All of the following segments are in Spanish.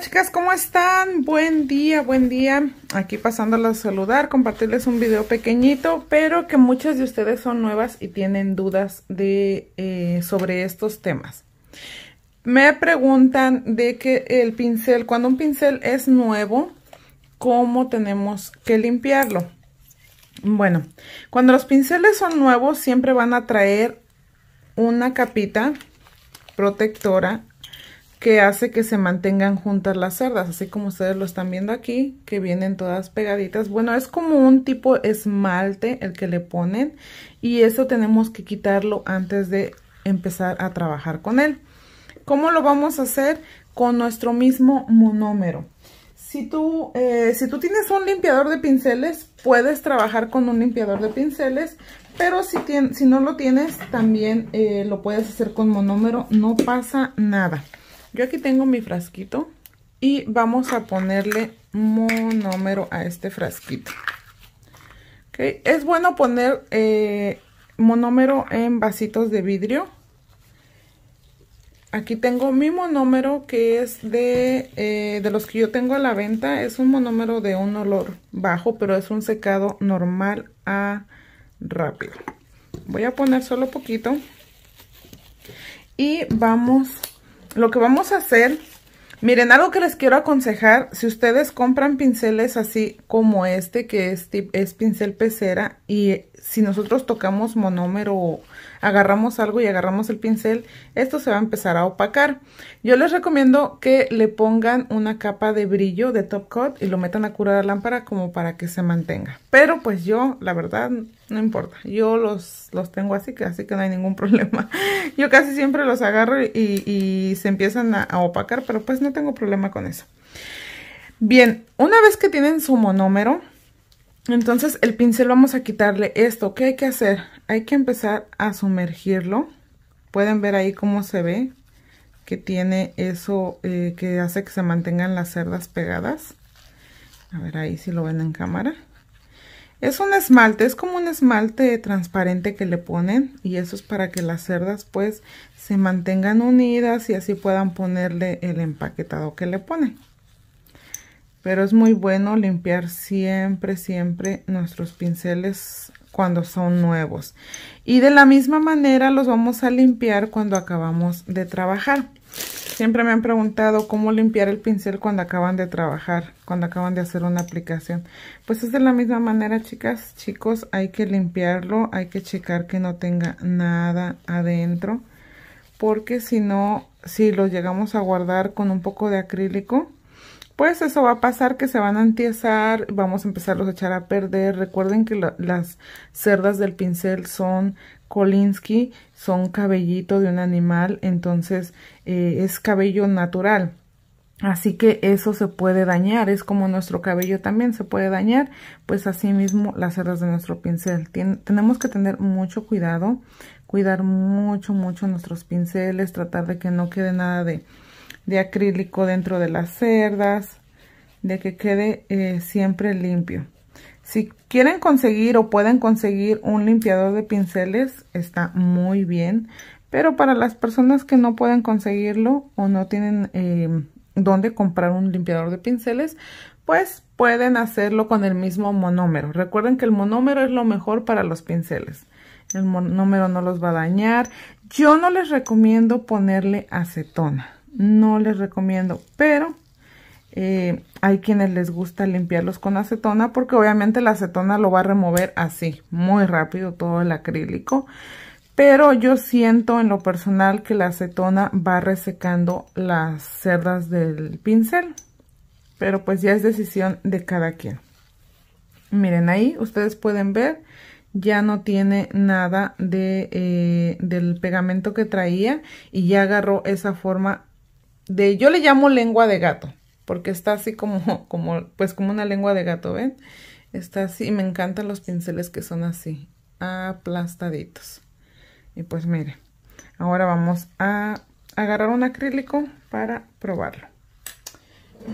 chicas, ¿cómo están? Buen día, buen día. Aquí pasándolas a saludar, compartirles un video pequeñito, pero que muchas de ustedes son nuevas y tienen dudas de, eh, sobre estos temas. Me preguntan de que el pincel, cuando un pincel es nuevo, ¿cómo tenemos que limpiarlo? Bueno, cuando los pinceles son nuevos, siempre van a traer una capita protectora que hace que se mantengan juntas las cerdas, así como ustedes lo están viendo aquí, que vienen todas pegaditas. Bueno, es como un tipo esmalte el que le ponen y eso tenemos que quitarlo antes de empezar a trabajar con él. ¿Cómo lo vamos a hacer? Con nuestro mismo monómero. Si tú, eh, si tú tienes un limpiador de pinceles, puedes trabajar con un limpiador de pinceles, pero si, si no lo tienes, también eh, lo puedes hacer con monómero, no pasa nada. Yo aquí tengo mi frasquito y vamos a ponerle monómero a este frasquito. Okay. Es bueno poner eh, monómero en vasitos de vidrio. Aquí tengo mi monómero que es eh, de, los que yo tengo a la venta. Es un monómero de un olor bajo, pero es un secado normal a rápido. Voy a poner solo poquito. Y vamos lo que vamos a hacer, miren, algo que les quiero aconsejar, si ustedes compran pinceles así como este, que es, pincel pecera, y si nosotros tocamos monómero agarramos algo y agarramos el pincel, esto se va a empezar a opacar. Yo les recomiendo que le pongan una capa de brillo de top coat y lo metan a curar la lámpara como para que se mantenga. Pero pues yo, la verdad, no importa. Yo los, los tengo así que así que no hay ningún problema. Yo casi siempre los agarro y, se empiezan a opacar, pero pues no tengo problema con eso. Bien, una vez que tienen su monómero, entonces el pincel vamos a quitarle esto. ¿Qué hay que hacer? Hay que empezar a sumergirlo. Pueden ver ahí cómo se ve que tiene eso eh, que hace que se mantengan las cerdas pegadas. A ver ahí si lo ven en cámara. Es un esmalte, es como un esmalte transparente que le ponen y eso es para que las cerdas pues se mantengan unidas y así puedan ponerle el empaquetado que le ponen pero es muy bueno limpiar siempre, siempre nuestros pinceles cuando son nuevos. Y de la misma manera los vamos a limpiar cuando acabamos de trabajar. Siempre me han preguntado cómo limpiar el pincel cuando acaban de trabajar, cuando acaban de hacer una aplicación. Pues es de la misma manera, chicas, chicos, hay que limpiarlo, hay que checar que no tenga nada adentro. Porque si no, si lo llegamos a guardar con un poco de acrílico, pues eso va a pasar que se van a empezar vamos a empezarlos a echar a perder. Recuerden que las cerdas del pincel son Kolinsky, son cabellito de un animal, entonces eh, es cabello natural. Así que eso se puede dañar, es como nuestro cabello también se puede dañar, pues así mismo las cerdas de nuestro pincel. tenemos que tener mucho cuidado, cuidar mucho, mucho nuestros pinceles, tratar de que no quede nada de, de acrílico dentro de las cerdas, de que quede eh, siempre limpio. Si quieren conseguir o pueden conseguir un limpiador de pinceles, está muy bien. Pero para las personas que no pueden conseguirlo o no tienen eh, dónde comprar un limpiador de pinceles, pues pueden hacerlo con el mismo monómero. Recuerden que el monómero es lo mejor para los pinceles. El monómero no los va a dañar. Yo no les recomiendo ponerle acetona no les recomiendo, pero eh, hay quienes les gusta limpiarlos con acetona porque obviamente la acetona lo va a remover así, muy rápido todo el acrílico. Pero yo siento en lo personal que la acetona va resecando las cerdas del pincel. Pero pues ya es decisión de cada quien. Miren ahí, ustedes pueden ver, ya no tiene nada de, eh, del pegamento que traía y ya agarró esa forma de, yo le llamo lengua de gato, porque está así como, como, pues como una lengua de gato, ¿ven? Está así, y me encantan los pinceles que son así, aplastaditos. Y pues mire, ahora vamos a agarrar un acrílico para probarlo.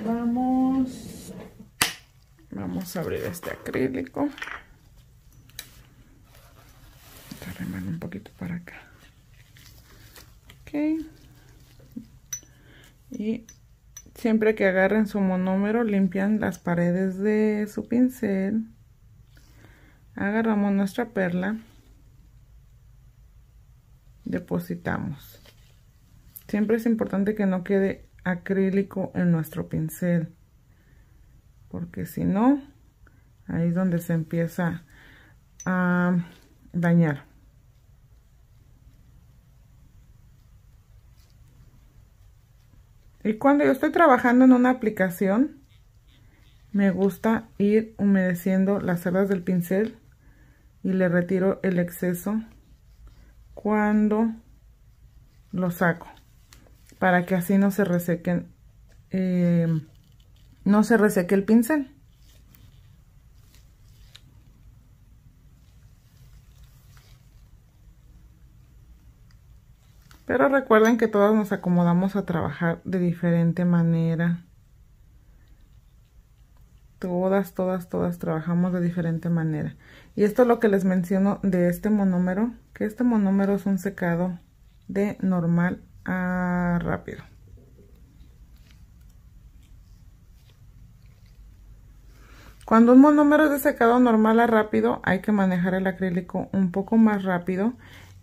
Vamos, vamos a abrir este acrílico. un poquito para acá. Ok y siempre que agarren su monómero limpian las paredes de su pincel agarramos nuestra perla depositamos siempre es importante que no quede acrílico en nuestro pincel porque si no ahí es donde se empieza a dañar Y cuando yo estoy trabajando en una aplicación, me gusta ir humedeciendo las cerdas del pincel y le retiro el exceso cuando lo saco para que así no se resequen eh, no se reseque el pincel recuerden que todas nos acomodamos a trabajar de diferente manera. Todas, todas, todas trabajamos de diferente manera. Y esto es lo que les menciono de este monómero, que este monómero es un secado de normal a rápido. Cuando un monómero es de secado normal a rápido, hay que manejar el acrílico un poco más rápido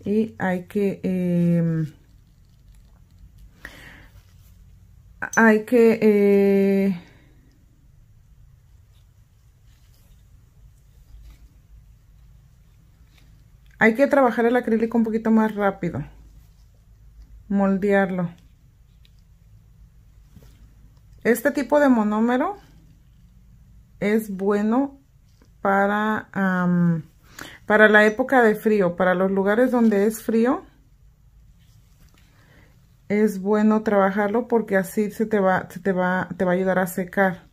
y hay que eh, hay que... Eh, hay que trabajar el acrílico un poquito más rápido. Moldearlo. Este tipo de monómero es bueno para, para la época de frío. Para los lugares donde es frío es bueno trabajarlo porque así se te va, se te va, te va a ayudar a secar.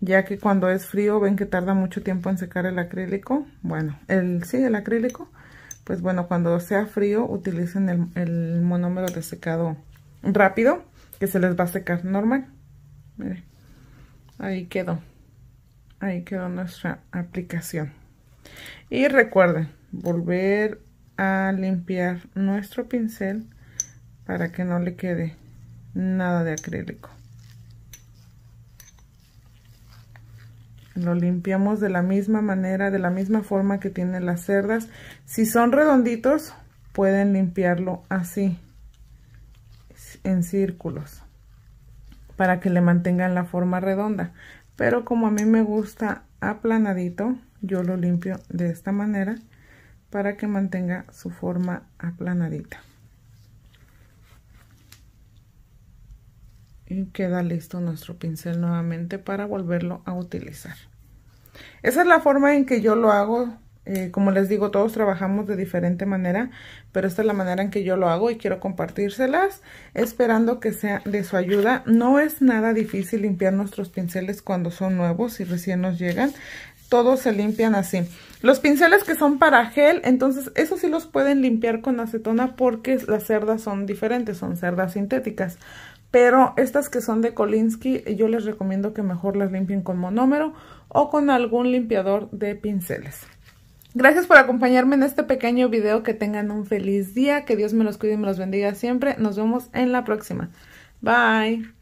Ya que cuando es frío ven que tarda mucho tiempo en secar el acrílico. Bueno, el sí, el acrílico. Pues bueno, cuando sea frío utilicen el, el monómero de secado rápido que se les va a secar normal. Mire, ahí quedó. Ahí quedó nuestra aplicación. Y recuerden, volver a limpiar nuestro pincel para que no le quede nada de acrílico. Lo limpiamos de la misma manera, de la misma forma que tienen las cerdas. Si son redonditos, pueden limpiarlo así, en círculos, para que le mantengan la forma redonda. Pero como a mí me gusta aplanadito, yo lo limpio de esta manera para que mantenga su forma aplanadita. y queda listo nuestro pincel nuevamente para volverlo a utilizar. Esa es la forma en que yo lo hago. Eh, como les digo, todos trabajamos de diferente manera, pero esta es la manera en que yo lo hago y quiero compartírselas, esperando que sea de su ayuda. No es nada difícil limpiar nuestros pinceles cuando son nuevos y recién nos llegan. Todos se limpian así. Los pinceles que son para gel, entonces eso sí los pueden limpiar con acetona porque las cerdas son diferentes, son cerdas sintéticas pero estas que son de Kolinsky, yo les recomiendo que mejor las limpien con monómero o con algún limpiador de pinceles. Gracias por acompañarme en este pequeño video. Que tengan un feliz día. Que Dios me los cuide y me los bendiga siempre. Nos vemos en la próxima. Bye.